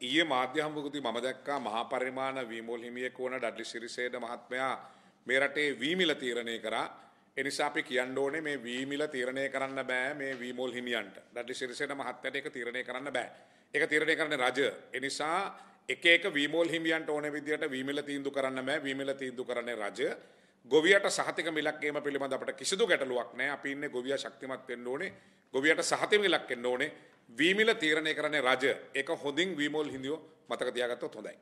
ඊයේ මාධ්‍ය හම්බුකදී මම දැක්කා මහා පරිමාණ වීමෝල් හිමියෙක් වන ඩඩ්ලි සිරිසේන මහත්මයා මේ රටේ වීමිල තීරණය කරා. ඒ නිසා අපි කියන්න ඕනේ මේ වීමිල තීරණය කරන්න බෑ මේ වීමෝල් හිමියන්ට. ඩඩ්ලි සිරිසේන මහත්මයාට ඒක තීරණය කරන්න බෑ. ඒක තීරණය කරන්නේ රජ. ඒ නිසා එක එක වීමෝල් හිමියන්ට ඕනේ විදියට වීමිල තීන්දුව කරන්න බෑ. වීමිල තීන්දුව කරන්නේ රජ. ගොවියට සහතික මිලක්කේම පිළිබඳ අපට කිසිදු ගැටලුවක් නෑ අපි ඉන්නේ ගොවියා ශක්තිමත් වෙන්න ඕනේ ගොවියට සහතික මිලක් එන්න ඕනේ වීමිල තීරණය කරන්නේ රජ ඒක හොඳින් වීමෝල් හිඳියෝ මතක තියාගත්තොත් හොඳයි